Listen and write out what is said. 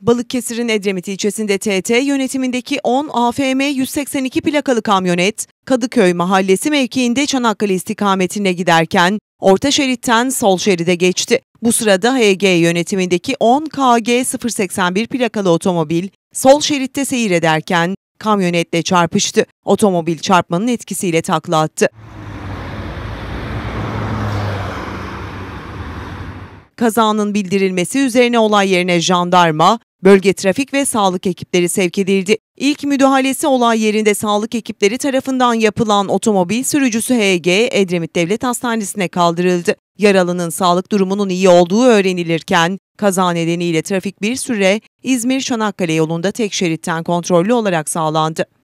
Balıkesir'in Edremit ilçesinde TT yönetimindeki 10 AFM 182 plakalı kamyonet Kadıköy mahallesi mevkiinde Çanakkale istikametine giderken orta şeritten sol şeride geçti. Bu sırada HG yönetimindeki 10 KG 081 plakalı otomobil sol şeritte seyir ederken kamyonetle çarpıştı. Otomobil çarpmanın etkisiyle takla attı. Kazanın bildirilmesi üzerine olay yerine jandarma, Bölge trafik ve sağlık ekipleri sevk edildi. İlk müdahalesi olay yerinde sağlık ekipleri tarafından yapılan otomobil sürücüsü HG Edremit Devlet Hastanesi'ne kaldırıldı. Yaralının sağlık durumunun iyi olduğu öğrenilirken kaza nedeniyle trafik bir süre İzmir-Şanakkale yolunda tek şeritten kontrollü olarak sağlandı.